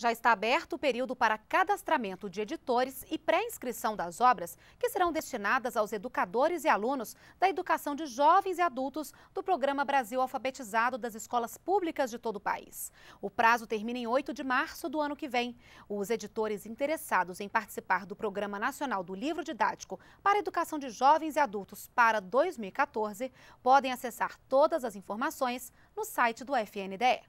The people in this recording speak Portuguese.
Já está aberto o período para cadastramento de editores e pré-inscrição das obras que serão destinadas aos educadores e alunos da educação de jovens e adultos do Programa Brasil Alfabetizado das escolas públicas de todo o país. O prazo termina em 8 de março do ano que vem. Os editores interessados em participar do Programa Nacional do Livro Didático para Educação de Jovens e Adultos para 2014 podem acessar todas as informações no site do FNDE.